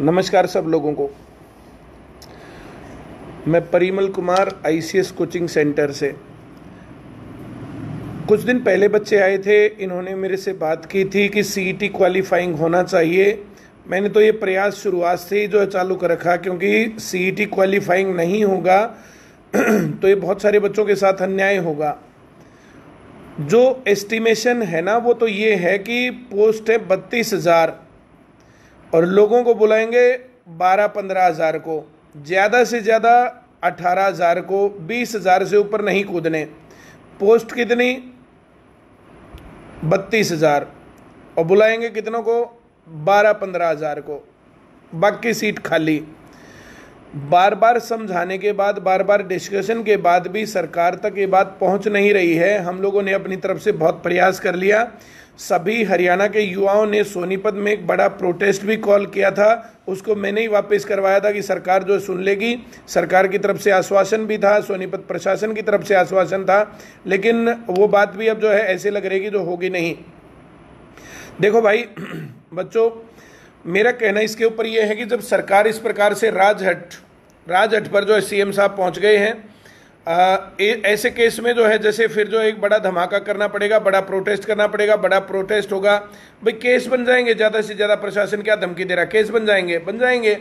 नमस्कार सब लोगों को मैं Parimal Kumar ICS coaching centre से कुछ दिन पहले बच्चे आए थे इन्होंने मेरे से बात की थी कि सीईटी क्वालिफाइंग e होना चाहिए मैंने तो ये प्रयास शुरुआत से ही जो है चालू कर रखा क्योंकि सीईटी क्वालिफाइंग e नहीं होगा तो ये बहुत सारे बच्चों के साथ अन्याय होगा जो एस्टिमेशन है ना वो तो ये है कि पोस्ट है बत्तीस हज़ार और लोगों को बुलाएंगे बारह पंद्रह हज़ार को ज़्यादा से ज़्यादा अठारह हज़ार को बीस हज़ार से ऊपर नहीं कूदने पोस्ट कितनी बत्तीस हज़ार और बुलाएंगे कितनों को बारह पंद्रह हज़ार को बाकी सीट खाली बार बार समझाने के बाद बार बार डिस्कशन के बाद भी सरकार तक ये बात पहुंच नहीं रही है हम लोगों ने अपनी तरफ से बहुत प्रयास कर लिया सभी हरियाणा के युवाओं ने सोनीपत में एक बड़ा प्रोटेस्ट भी कॉल किया था उसको मैंने ही वापस करवाया था कि सरकार जो सुन लेगी सरकार की तरफ से आश्वासन भी था सोनीपत प्रशासन की तरफ से आश्वासन था लेकिन वो बात भी अब जो है ऐसे लग रही कि जो होगी नहीं देखो भाई बच्चों मेरा कहना इसके ऊपर यह है कि जब सरकार इस प्रकार से राजहट राजहट पर जो है सी साहब पहुँच गए हैं ऐसे केस में जो है जैसे फिर जो एक बड़ा धमाका करना पड़ेगा बड़ा प्रोटेस्ट करना पड़ेगा बड़ा प्रोटेस्ट होगा भाई केस बन जाएंगे ज़्यादा से ज़्यादा प्रशासन क्या धमकी दे रहा केस बन जाएंगे बन जाएंगे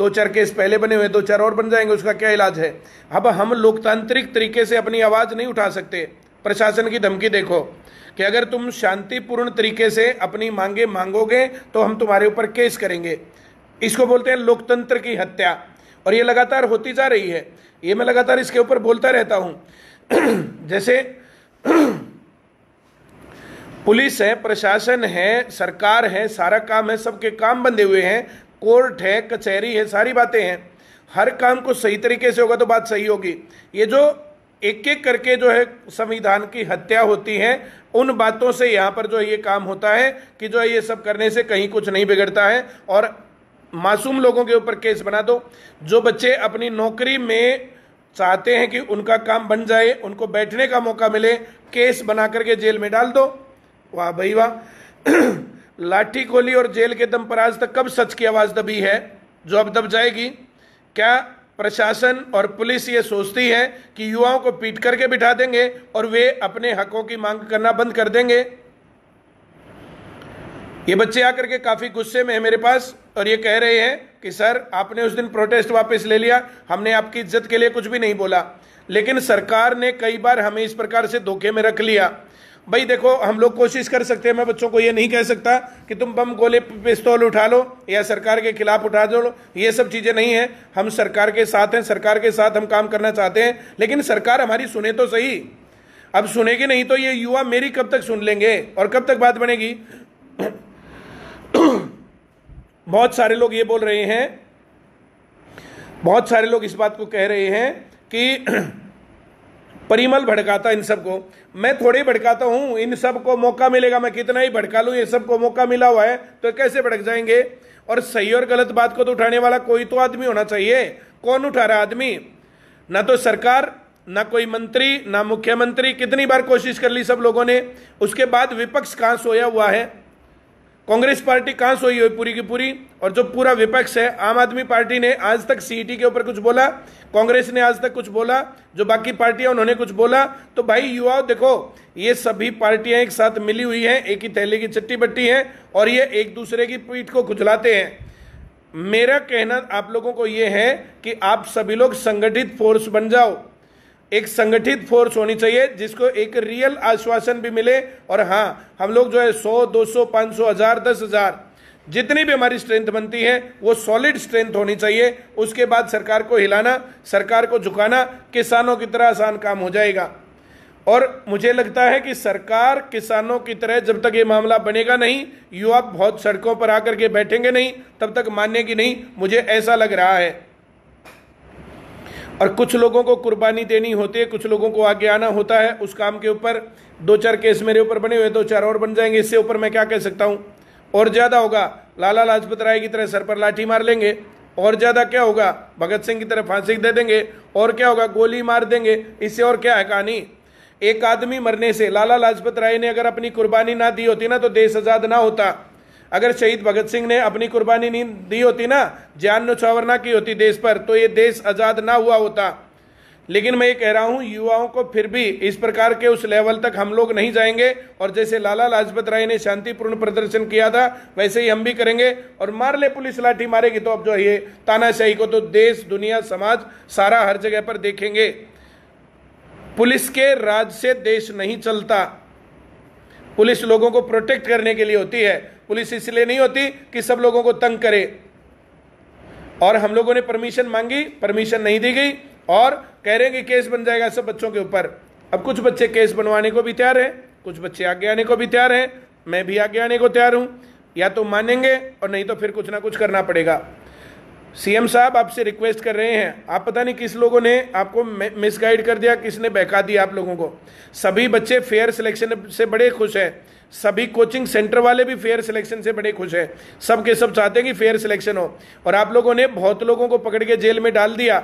दो चार केस पहले बने हुए दो चार और बन जाएंगे उसका क्या इलाज है अब हम लोकतांत्रिक तरीके से अपनी आवाज़ नहीं उठा सकते प्रशासन की धमकी देखो कि अगर तुम शांतिपूर्ण तरीके से अपनी मांगे मांगोगे तो हम तुम्हारे ऊपर केस करेंगे इसको बोलते हैं लोकतंत्र की हत्या और ये लगातार होती जा रही है ये मैं लगातार इसके ऊपर बोलता रहता हूं जैसे पुलिस है प्रशासन है सरकार है सारा काम है सबके काम बंधे हुए हैं कोर्ट है कचहरी है सारी बातें हैं हर काम को सही तरीके से होगा तो बात सही होगी ये जो एक एक करके जो है संविधान की हत्या होती है उन बातों से यहाँ पर जो ये काम होता है कि जो है ये सब करने से कहीं कुछ नहीं बिगड़ता है और मासूम लोगों के ऊपर केस बना दो जो बच्चे अपनी नौकरी में चाहते हैं कि उनका काम बन जाए उनको बैठने का मौका मिले केस बना करके जेल में डाल दो वाह भाई वाह लाठी खोली और जेल के दम पर आज तक कब सच की आवाज़ दबी है जो अब दब जाएगी क्या प्रशासन और पुलिस ये सोचती है कि युवाओं को पीट करके बिठा देंगे और वे अपने हकों की मांग करना बंद कर देंगे ये बच्चे आकर के काफ़ी गुस्से में है मेरे पास और ये कह रहे हैं कि सर आपने उस दिन प्रोटेस्ट वापस ले लिया हमने आपकी इज्जत के लिए कुछ भी नहीं बोला लेकिन सरकार ने कई बार हमें इस प्रकार से धोखे में रख लिया भाई देखो हम लोग कोशिश कर सकते हैं मैं बच्चों को ये नहीं कह सकता कि तुम बम गोले पिस्तौल उठा लो या सरकार के खिलाफ उठा दो ये सब चीज़ें नहीं है हम सरकार के साथ हैं सरकार के साथ हम काम करना चाहते हैं लेकिन सरकार हमारी सुने तो सही अब सुनेगी नहीं तो ये युवा मेरी कब तक सुन लेंगे और कब तक बात बनेगी बहुत सारे लोग ये बोल रहे हैं बहुत सारे लोग इस बात को कह रहे हैं कि परिमल भड़काता इन सबको मैं थोड़े भड़काता हूं इन सबको मौका मिलेगा मैं कितना ही भड़का लू ये सबको मौका मिला हुआ है तो कैसे भड़क जाएंगे और सही और गलत बात को तो उठाने वाला कोई तो आदमी होना चाहिए कौन उठा रहा आदमी ना तो सरकार ना कोई मंत्री ना मुख्यमंत्री कितनी बार कोशिश कर ली सब लोगों ने उसके बाद विपक्ष कहां सोया हुआ है कांग्रेस पार्टी कहां सोई हुई पूरी की पूरी और जो पूरा विपक्ष है आम आदमी पार्टी ने आज तक सीईटी e के ऊपर कुछ बोला कांग्रेस ने आज तक कुछ बोला जो बाकी पार्टियां उन्होंने कुछ बोला तो भाई युवाओं देखो ये सभी पार्टियां एक साथ मिली हुई हैं एक ही थैले की चट्टी बट्टी है और ये एक दूसरे की पीठ को खुजलाते हैं मेरा कहना आप लोगों को यह है कि आप सभी लोग संगठित फोर्स बन जाओ एक संगठित फोर्स होनी चाहिए जिसको एक रियल आश्वासन भी मिले और हाँ हम लोग जो है सौ दो सौ पाँच सौ हजार दस हजार जितनी भी हमारी स्ट्रेंथ बनती है वो सॉलिड स्ट्रेंथ होनी चाहिए उसके बाद सरकार को हिलाना सरकार को झुकाना किसानों की तरह आसान काम हो जाएगा और मुझे लगता है कि सरकार किसानों की तरह जब तक ये मामला बनेगा नहीं युवा बहुत सड़कों पर आकर के बैठेंगे नहीं तब तक मानेगी नहीं मुझे ऐसा लग रहा है और कुछ लोगों को कुर्बानी देनी होती है कुछ लोगों को आगे आना होता है उस काम के ऊपर दो चार केस मेरे ऊपर बने हुए दो चार और बन जाएंगे इससे ऊपर मैं क्या कह सकता हूँ और ज़्यादा होगा लाला लाजपत राय की तरह सर पर लाठी मार लेंगे और ज़्यादा क्या होगा भगत सिंह की तरह फांसी दे देंगे और क्या होगा गोली मार देंगे इससे और क्या है कहानी एक आदमी मरने से लाला लाजपत राय ने अगर अपनी कुर्बानी ना दी होती ना तो देश आज़ाद ना होता अगर शहीद भगत सिंह ने अपनी कुर्बानी नहीं दी होती ना जान नुछावर ना की होती देश पर तो ये देश आज़ाद ना हुआ होता लेकिन मैं ये कह रहा हूं युवाओं को फिर भी इस प्रकार के उस लेवल तक हम लोग नहीं जाएंगे और जैसे लाला लाजपत राय ने शांतिपूर्ण प्रदर्शन किया था वैसे ही हम भी करेंगे और मार ले पुलिस लाठी मारेगी तो अब जो ये तानाशाही को तो देश दुनिया समाज सारा हर जगह पर देखेंगे पुलिस के राज से देश नहीं चलता पुलिस लोगों को प्रोटेक्ट करने के लिए होती है पुलिस इसलिए नहीं होती कि सब लोगों को तंग करे और हम लोगों ने परमिशन मांगी परमिशन नहीं दी गई और कह रहे हैं कि केस बन जाएगा सब बच्चों के ऊपर अब कुछ बच्चे केस बनवाने को भी तैयार हैं कुछ बच्चे आगे आने को भी तैयार हैं मैं भी आगे आने को तैयार हूं या तो मानेंगे और नहीं तो फिर कुछ ना कुछ करना पड़ेगा सीएम साहब आपसे रिक्वेस्ट कर रहे हैं आप पता नहीं किस लोगों ने आपको मिसगाइड कर दिया किसने बहका दिया आप लोगों को सभी बच्चे फेयर सिलेक्शन से बड़े खुश हैं सभी कोचिंग सेंटर वाले भी फेयर सिलेक्शन से बड़े खुश हैं सब के सब चाहते हैं कि फेयर सिलेक्शन हो और आप लोगों ने बहुत लोगों को पकड़ के जेल में डाल दिया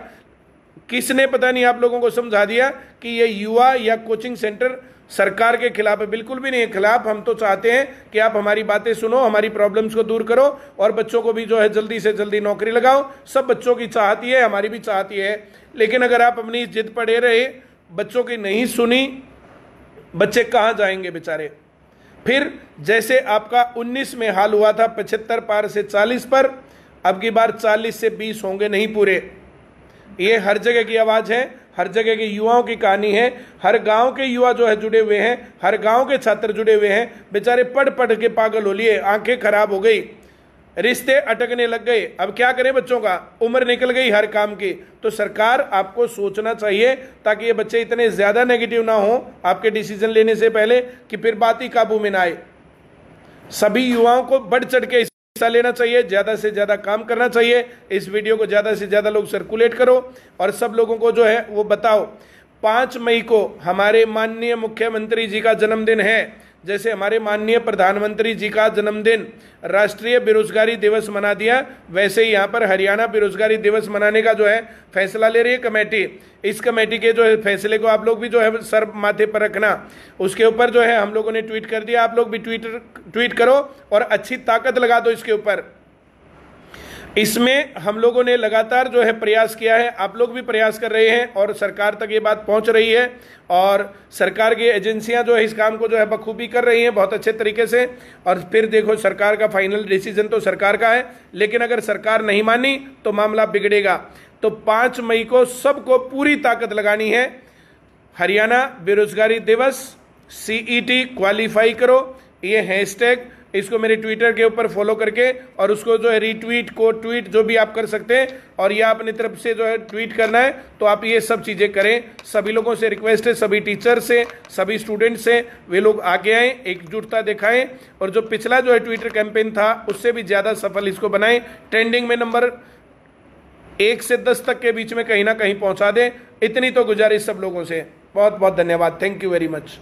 किसने पता नहीं आप लोगों को समझा दिया कि ये युवा या कोचिंग सेंटर सरकार के खिलाफ है बिल्कुल भी नहीं है खिलाफ हम तो चाहते हैं कि आप हमारी बातें सुनो हमारी प्रॉब्लम्स को दूर करो और बच्चों को भी जो है जल्दी से जल्दी नौकरी लगाओ सब बच्चों की चाहती है हमारी भी चाहती है लेकिन अगर आप अपनी जिद पड़े रहे बच्चों की नहीं सुनी बच्चे कहाँ जाएंगे बेचारे फिर जैसे आपका 19 में हाल हुआ था 75 पार से 40 पर अब की बार 40 से 20 होंगे नहीं पूरे ये हर जगह की आवाज़ है हर जगह के युवाओं की कहानी है हर गांव के युवा जो है जुड़े हुए हैं हर गांव के छात्र जुड़े हुए हैं बेचारे पढ़ पढ़ के पागल हो लिए आंखें खराब हो गई रिश्ते अटकने लग गए अब क्या करें बच्चों का उम्र निकल गई हर काम की तो सरकार आपको सोचना चाहिए ताकि ये बच्चे इतने ज़्यादा नेगेटिव ना हो आपके डिसीजन लेने से पहले कि फिर बात ही काबू में ना आए सभी युवाओं को बढ़ चढ़ के हिस्सा लेना चाहिए ज़्यादा से ज़्यादा काम करना चाहिए इस वीडियो को ज़्यादा से ज़्यादा लोग सर्कुलेट करो और सब लोगों को जो है वो बताओ पांच मई को हमारे माननीय मुख्यमंत्री जी का जन्मदिन है जैसे हमारे माननीय प्रधानमंत्री जी का जन्मदिन राष्ट्रीय बेरोजगारी दिवस मना दिया वैसे ही यहाँ पर हरियाणा बेरोजगारी दिवस मनाने का जो है फैसला ले रही है कमेटी इस कमेटी के जो है फैसले को आप लोग भी जो है सर माथे पर रखना उसके ऊपर जो है हम लोगों ने ट्वीट कर दिया आप लोग भी ट्वीट ट्वीट करो और अच्छी ताकत लगा दो इसके ऊपर इसमें हम लोगों ने लगातार जो है प्रयास किया है आप लोग भी प्रयास कर रहे हैं और सरकार तक ये बात पहुंच रही है और सरकार की एजेंसियां जो है इस काम को जो है बखूबी कर रही हैं बहुत अच्छे तरीके से और फिर देखो सरकार का फाइनल डिसीजन तो सरकार का है लेकिन अगर सरकार नहीं मानी तो मामला बिगड़ेगा तो पाँच मई को सबको पूरी ताकत लगानी है हरियाणा बेरोजगारी दिवस सीईटी क्वालिफाई e करो ये हैशटैग इसको मेरे ट्विटर के ऊपर फॉलो करके और उसको जो है रीट्वीट को ट्वीट जो भी आप कर सकते हैं और यह अपनी तरफ से जो है ट्वीट करना है तो आप ये सब चीज़ें करें सभी लोगों से रिक्वेस्ट है सभी टीचर से सभी स्टूडेंट से वे लोग आगे आए एकजुटता दिखाएं और जो पिछला जो है ट्विटर कैंपेन था उससे भी ज़्यादा सफल इसको बनाएं ट्रेंडिंग में नंबर एक से दस तक के बीच में कहीं ना कहीं पहुँचा दें इतनी तो गुजारिश सब लोगों से बहुत बहुत धन्यवाद थैंक यू वेरी मच